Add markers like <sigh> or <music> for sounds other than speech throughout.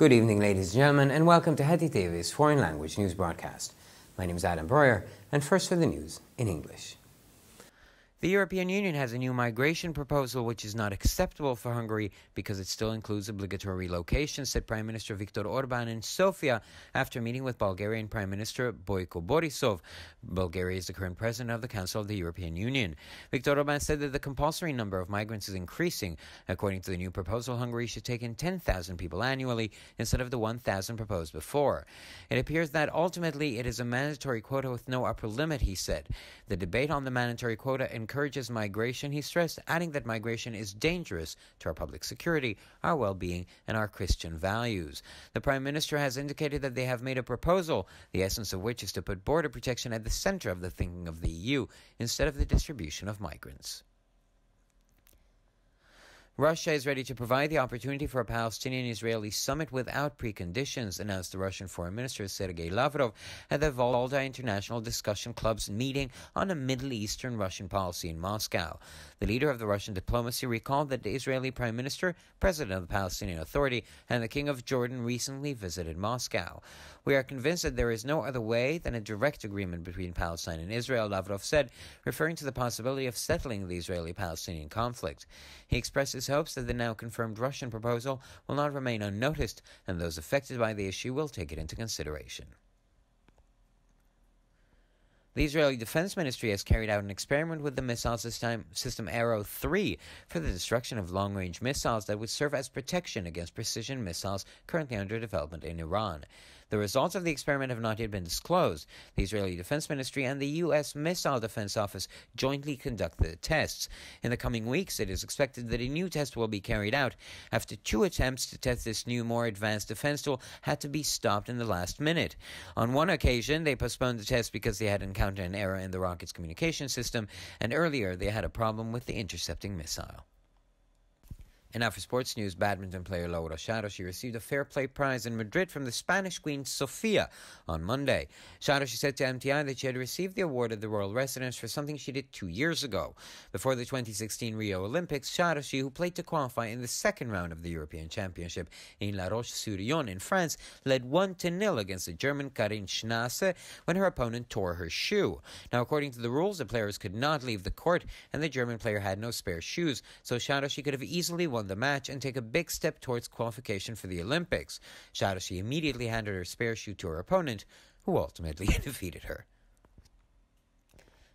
Good evening, ladies and gentlemen, and welcome to Heti TV's Foreign Language News Broadcast. My name is Adam Breuer, and first for the news in English. The European Union has a new migration proposal which is not acceptable for Hungary because it still includes obligatory locations," said Prime Minister Viktor Orban in Sofia after meeting with Bulgarian Prime Minister Boyko Borisov. Bulgaria is the current president of the Council of the European Union. Viktor Orban said that the compulsory number of migrants is increasing. According to the new proposal, Hungary should take in 10,000 people annually instead of the 1,000 proposed before. It appears that ultimately it is a mandatory quota with no upper limit, he said. The debate on the mandatory quota in encourages migration, he stressed, adding that migration is dangerous to our public security, our well being, and our Christian values. The Prime Minister has indicated that they have made a proposal, the essence of which is to put border protection at the center of the thinking of the EU instead of the distribution of migrants. Russia is ready to provide the opportunity for a Palestinian Israeli summit without preconditions, announced the Russian Foreign Minister Sergei Lavrov at the Volga International Discussion Club's meeting on a Middle Eastern Russian policy in Moscow. The leader of the Russian diplomacy recalled that the Israeli Prime Minister, President of the Palestinian Authority, and the King of Jordan recently visited Moscow. We are convinced that there is no other way than a direct agreement between Palestine and Israel, Lavrov said, referring to the possibility of settling the Israeli Palestinian conflict. He expressed hopes that the now confirmed Russian proposal will not remain unnoticed and those affected by the issue will take it into consideration. The Israeli Defense Ministry has carried out an experiment with the missile system, system Arrow 3 for the destruction of long range missiles that would serve as protection against precision missiles currently under development in Iran. The results of the experiment have not yet been disclosed. The Israeli Defense Ministry and the U.S. Missile Defense Office jointly conduct the tests. In the coming weeks, it is expected that a new test will be carried out after two attempts to test this new, more advanced defense tool had to be stopped in the last minute. On one occasion, they postponed the test because they had encountered an error in the rocket's communication system, and earlier they had a problem with the intercepting missile. And now for sports news, badminton player Laura She received a fair play prize in Madrid from the Spanish Queen Sofia on Monday. she said to MTI that she had received the award of the Royal Residence for something she did two years ago. Before the 2016 Rio Olympics, she, who played to qualify in the second round of the European Championship in La Roche-sur-Yon in France, led 1 to 0 against the German Karin Schnasse when her opponent tore her shoe. Now, according to the rules, the players could not leave the court, and the German player had no spare shoes, so she could have easily won on the match and take a big step towards qualification for the Olympics. Shadashi immediately handed her spare shoe to her opponent, who ultimately <laughs> defeated her.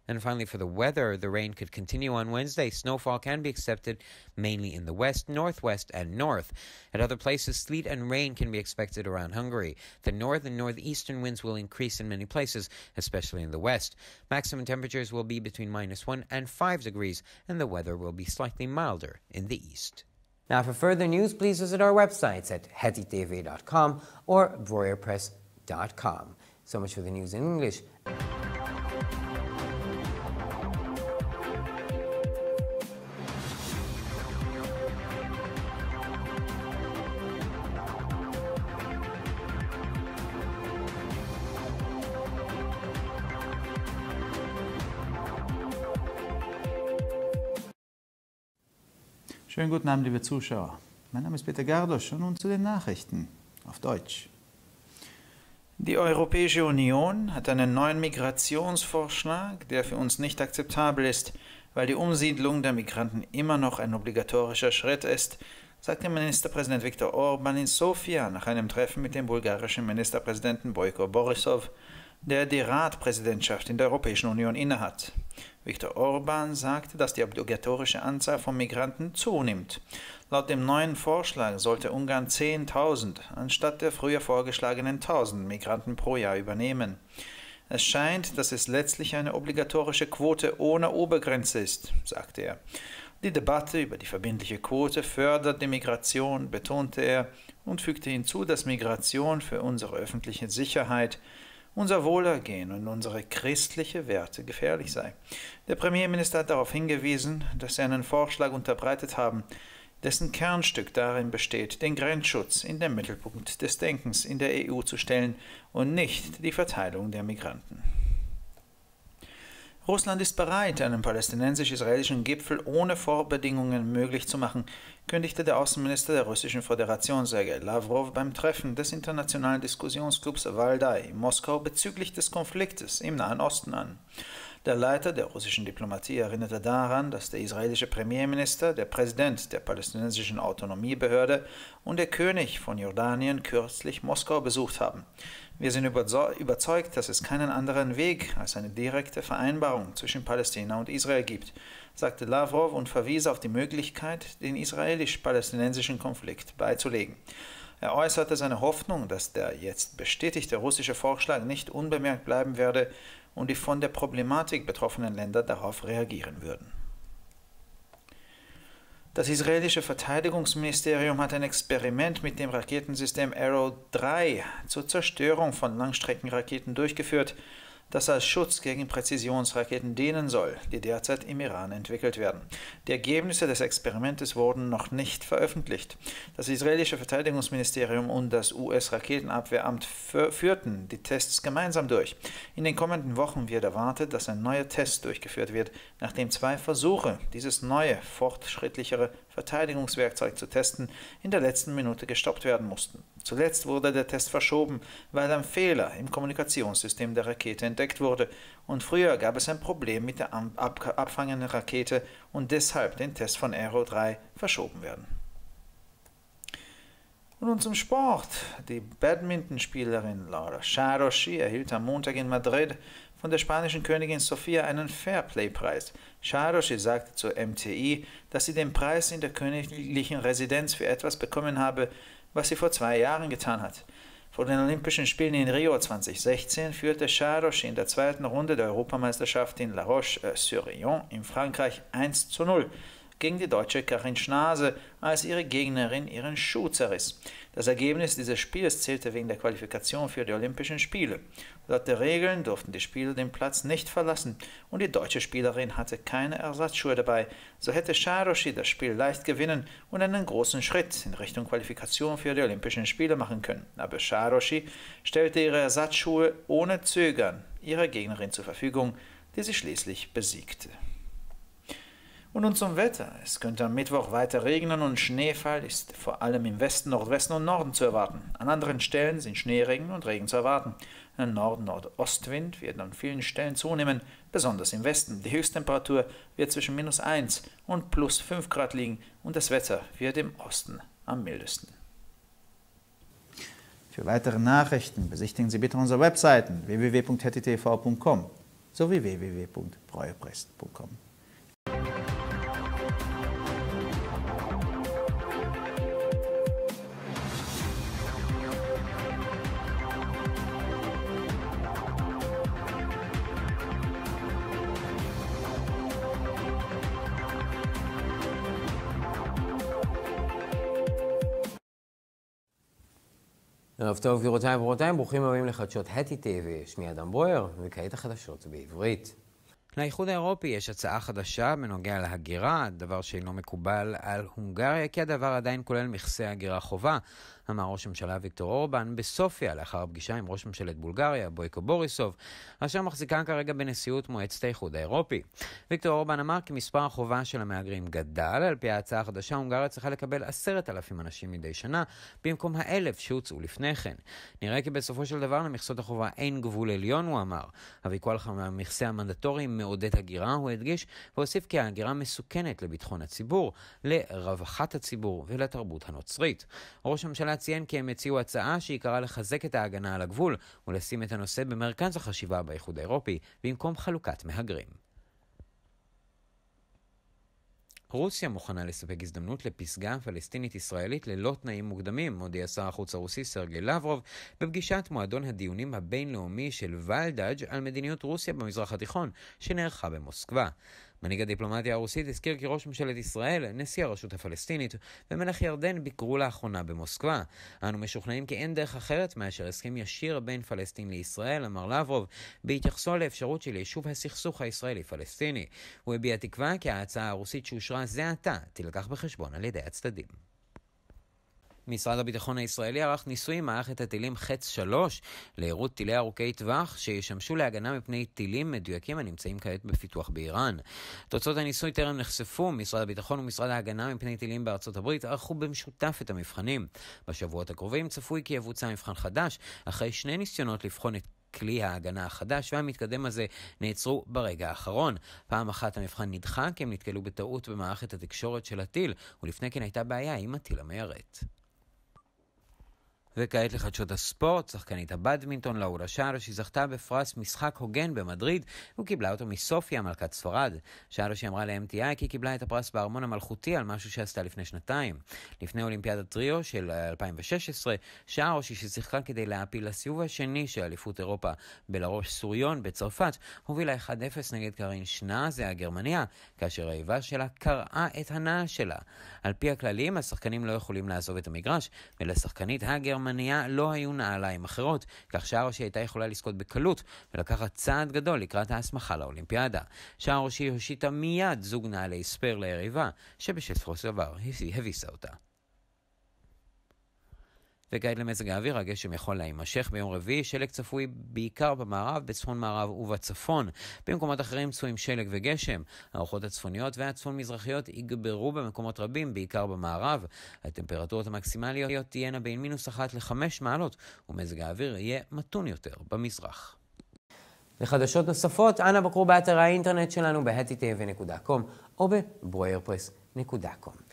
And finally, for the weather, the rain could continue on Wednesday. Snowfall can be expected mainly in the west, northwest, and north. At other places, sleet and rain can be expected around Hungary. The north and northeastern winds will increase in many places, especially in the west. Maximum temperatures will be between minus 1 and 5 degrees, and the weather will be slightly milder in the east. Now, for further news, please visit our websites at hetitv.com or breuerpress.com. So much for the news in English. Schönen guten Abend, liebe Zuschauer. Mein Name ist Peter Gardosch und nun zu den Nachrichten auf Deutsch. Die Europäische Union hat einen neuen Migrationsvorschlag, der für uns nicht akzeptabel ist, weil die Umsiedlung der Migranten immer noch ein obligatorischer Schritt ist, sagte Ministerpräsident Viktor Orban in Sofia nach einem Treffen mit dem bulgarischen Ministerpräsidenten Boyko Borisov, der die Ratpräsidentschaft in der Europäischen Union innehat. Viktor Orban sagte, dass die obligatorische Anzahl von Migranten zunimmt. Laut dem neuen Vorschlag sollte Ungarn 10.000 anstatt der früher vorgeschlagenen 1.000 Migranten pro Jahr übernehmen. Es scheint, dass es letztlich eine obligatorische Quote ohne Obergrenze ist, sagte er. Die Debatte über die verbindliche Quote fördert die Migration, betonte er und fügte hinzu, dass Migration für unsere öffentliche Sicherheit unser Wohlergehen und unsere christliche Werte gefährlich sei. Der Premierminister hat darauf hingewiesen, dass sie einen Vorschlag unterbreitet haben, dessen Kernstück darin besteht, den Grenzschutz in den Mittelpunkt des Denkens in der EU zu stellen und nicht die Verteilung der Migranten. Russland ist bereit, einen palästinensisch-israelischen Gipfel ohne Vorbedingungen möglich zu machen, kündigte der Außenminister der Russischen Föderation Sergei Lavrov beim Treffen des internationalen Diskussionsclubs Waldai in Moskau bezüglich des Konfliktes im Nahen Osten an. Der Leiter der russischen Diplomatie erinnerte daran, dass der israelische Premierminister, der Präsident der palästinensischen Autonomiebehörde und der König von Jordanien kürzlich Moskau besucht haben. Wir sind überzeugt, dass es keinen anderen Weg als eine direkte Vereinbarung zwischen Palästina und Israel gibt, sagte Lavrov und verwies auf die Möglichkeit, den israelisch-palästinensischen Konflikt beizulegen. Er äußerte seine Hoffnung, dass der jetzt bestätigte russische Vorschlag nicht unbemerkt bleiben werde und die von der Problematik betroffenen Länder darauf reagieren würden. Das israelische Verteidigungsministerium hat ein Experiment mit dem Raketensystem Arrow 3 zur Zerstörung von Langstreckenraketen durchgeführt das als Schutz gegen Präzisionsraketen dienen soll, die derzeit im Iran entwickelt werden. Die Ergebnisse des Experimentes wurden noch nicht veröffentlicht. Das israelische Verteidigungsministerium und das US-Raketenabwehramt führten die Tests gemeinsam durch. In den kommenden Wochen wird erwartet, dass ein neuer Test durchgeführt wird, nachdem zwei Versuche, dieses neue, fortschrittlichere Verteidigungswerkzeug zu testen, in der letzten Minute gestoppt werden mussten. Zuletzt wurde der Test verschoben, weil ein Fehler im Kommunikationssystem der Rakete entdeckt wurde und früher gab es ein Problem mit der ab abfangenden Rakete und deshalb den Test von Aero 3 verschoben werden. Und nun zum Sport. Die Badmintonspielerin Laura Sharoshi erhielt am Montag in Madrid von der spanischen Königin Sofia einen Fairplay-Preis. Charosche sagte zur MTI, dass sie den Preis in der königlichen Residenz für etwas bekommen habe, was sie vor zwei Jahren getan hat. Vor den Olympischen Spielen in Rio 2016 führte Charosch in der zweiten Runde der Europameisterschaft in La Roche-sur-Yon in Frankreich 1 zu 0 gegen die deutsche Karin Schnase, als ihre Gegnerin ihren Schuh zerriss. Das Ergebnis dieses Spiels zählte wegen der Qualifikation für die Olympischen Spiele. Laut der Regeln durften die Spieler den Platz nicht verlassen und die deutsche Spielerin hatte keine Ersatzschuhe dabei. So hätte Sharoshi das Spiel leicht gewinnen und einen großen Schritt in Richtung Qualifikation für die Olympischen Spiele machen können. Aber Sharoshi stellte ihre Ersatzschuhe ohne Zögern ihrer Gegnerin zur Verfügung, die sie schließlich besiegte. Und nun zum Wetter. Es könnte am Mittwoch weiter regnen und Schneefall ist vor allem im Westen, Nordwesten und Norden zu erwarten. An anderen Stellen sind Schneeregen und Regen zu erwarten. Ein Nord-Nordostwind wird an vielen Stellen zunehmen, besonders im Westen. Die Höchsttemperatur wird zwischen minus 1 und plus 5 Grad liegen und das Wetter wird im Osten am mildesten. Für weitere Nachrichten besichtigen Sie bitte unsere Webseiten www.httv.com sowie www.breuerprest.com. ערב טוב גבירותיי וברותיי, ברוכים הבאים לחדשות הטי טיווי, שמי אדם בויאר, וכעת החדשות בעברית. לאיחוד האירופי יש הצעה חדשה בנוגע להגירה, דבר שאינו מקובל על הונגריה, כי הדבר עדיין כולל מכסי הגירה חובה. אמר ראש הממשלה ויקטור אורבן בסופיה לאחר הפגישה עם ראש ממשלת בולגריה בויקו בוריסוב, אשר מחזיקה כרגע בנשיאות מועצת האיחוד האירופי. ויקטור אורבן אמר כי מספר החובה של המהגרים גדל, על פי ההצעה החדשה הונגריה צריכה לקבל עשרת אלפים אנשים מדי שנה, במקום האלף שהוצאו לפני כן. נראה כי בסופו של דבר למכסות החובה אין גבול עליון, הוא אמר. הוויכוח על המכסה המנדטוריים מעודד הגירה, הוא הדגיש, והוסיף כי ההגירה מסוכנת לביטחון הציבור, לרווחת הציבור ולתרבות הנוצרית. ראש הממשלה ציין כי הם הציעו הצעה שעיקרה לחזק את ההגנה על הגבול ולשים את הנושא במרכז החשיבה באיחוד האירופי, במקום חלוקת מהגרים. רוסיה מוכנה לספק הזדמנות לפסגה פלסטינית-ישראלית ללא תנאים מוקדמים, הודיע שר החוץ הרוסי סרגי לברוב בפגישת מועדון הדיונים הבינלאומי של ולדאג' על מדיניות רוסיה במזרח התיכון, שנערכה במוסקבה. מנהיג הדיפלומטיה הרוסית הזכיר כי ראש ממשלת ישראל, נשיא הרשות הפלסטינית ומלך ירדן ביקרו לאחרונה במוסקבה. אנו משוכנעים כי אין דרך אחרת מאשר הסכם ישיר בין פלסטין לישראל, אמר לברוב, בהתייחסו לאפשרות של יישוב הסכסוך הישראלי-פלסטיני. הוא הביע תקווה כי ההצעה הרוסית שאושרה זה עתה תילקח בחשבון על ידי הצדדים. משרד הביטחון הישראלי ערך ניסוי עם מערכת הטילים חץ 3 לעירות טילי ארוכי טווח שישמשו להגנה מפני טילים מדויקים הנמצאים כעת בפיתוח באיראן. תוצאות הניסוי טרם נחשפו, משרד הביטחון ומשרד ההגנה מפני טילים בארצות הברית ערכו במשותף את המבחנים. בשבועות הקרובים צפוי כי יבוצע מבחן חדש, אחרי שני ניסיונות לבחון את כלי ההגנה החדש והמתקדם הזה נעצרו ברגע האחרון. פעם אחת המבחן נדחה כי הם נתקלו בטעות במערכת התקשורת של הטיל, ולפני כן הייתה בעיה עם הטיל המיירט. וכעת לחדשות הספורט, שחקנית הבדמינטון לאורה שרשי זכתה בפרס משחק הוגן במדריד וקיבלה אותו מסופיה, מלכת ספרד. שרשי אמרה ל-MTI כי קיבלה את הפרס בארמון המלכותי על משהו שעשתה לפני שנתיים. לפני אולימפיאדת טריו של 2016, אה, שרשי ששיחקה כדי להעפיל לסיבוב השני של אליפות אירופה בלראש סוריון בצרפת, הובילה 1-0 נגד קארין שנאזה הגרמניה, כאשר האיבה שלה קרעה את הנעל שלה. על פי הכללים, השחקנים לא יכולים לעזוב את המגרש, ולשחקנית הגרמניה לאמניה לא היו נעליים אחרות, כך שהרושי הייתה יכולה לזכות בקלות ולקחת צעד גדול לקראת ההסמכה לאולימפיאדה. שהרושי הושיטה מיד זוג נעלי ספייר ליריבה, שבשל של דבר הביסה אותה. וגייד למזג האוויר, הגשם יכול להימשך ביום רביעי, שלג צפוי בעיקר במערב, בצפון מערב ובצפון. במקומות אחרים צפויים שלג וגשם. הרוחות הצפוניות והצפון-מזרחיות יגברו במקומות רבים, בעיקר במערב. הטמפרטורות המקסימליות תהיינה בין מינוס אחת לחמש מעלות, ומזג האוויר יהיה מתון יותר במזרח. לחדשות נוספות, אנא בקרו באתר האינטרנט שלנו ב או בברוירפרס.com.